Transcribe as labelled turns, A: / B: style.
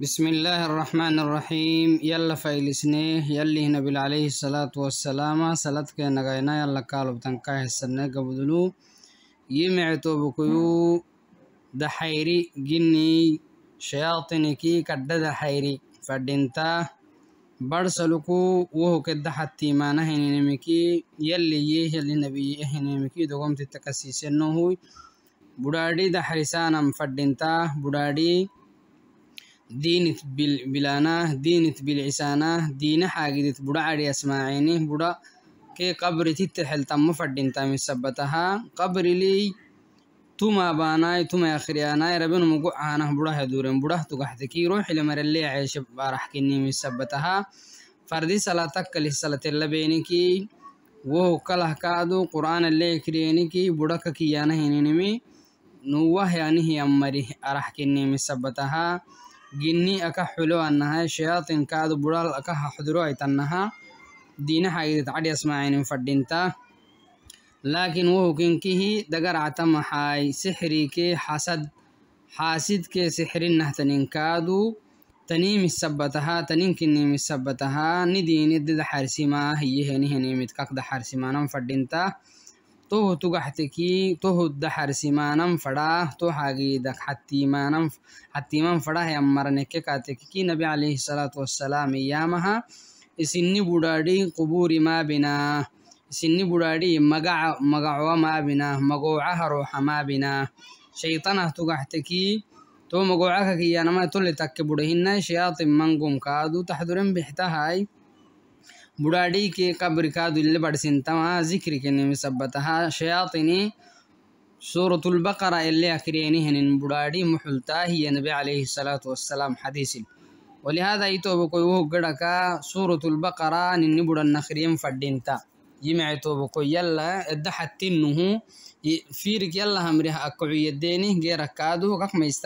A: بسم الله الرحمن الرحيم يلا فايلسني يلي نبي عليه الصلاة والسلام صلاتك نغاينا يلا قالب تنكاه السنة قبدلو يمعتو بكيو دحيري جني شياطينكي كد دحيري فدنتا برسلكو وهو كد حتى ما نهنمكي يلي يه يلي نبي يهنمكي دوغم تتكسيسنو هوي بودادي دحرسانم فدنتا بودادي دينت بل بلاناه دينت بالعساناه دين حاجدت بودا عدي اسماعيني بودا كي قبر تتحل تم فدين تام سبتها قبر لي تما باناي تما اخرياناي ربنا مقعانه بودا هدورن بودا تقحتكي روح لمر اللي عيش بارح كني من سبتها فردي صلاتك للصلاة اللي بينكي وهو كله كادو قرآن اللي كرينكي بودا كيانه هنينمي نوه يعني هي أمري أرح كني من سبتها ginni aka xulo aan nahay shayaatinkaadu budhaal aka haxduro aytan nahaa diinahaydid cadhyasmaainin fadhinta laakiin wohukinkihii dagaracta maxaay sixrikee xasad xaasidkee taninkaadu taniimisabbatahaa taninkiniimisabbatahaa nidiini dida xarsimaah iyo henihenimidkakda xarsimaanan fadhinta tohotu gaxtekii tohodda xarsimaanan fadhaah to hageedak xattiiman fadhah yammarneke kaatekikii nabi alayhi salaatu wassalaam iyaamaha isinni budhaadhi qubuuri maabinaa isinni budhaadhi magacowa maabinaa magoocaha rooxa maabinaa shayxanah tugaxtekii to magooca kakiyyaanama tole takke budhahinai shayaatin mangum kaadu taxduren bixtahay بڑاڑی کے قبر کا دل بڑسن تما ذکر کے نمی سبتها شیاطنی سورة البقرة اللي أكريني هن بڑاڑی محلتا هي نبي عليه الصلاة والسلام حديث ولهذا يتوب كويه قدك سورة البقرة ننبر النخريم فدينتا يمع توب كوي يلا ادحت تنه فيرك يلا همرها أكوي يدينه غير كادو كما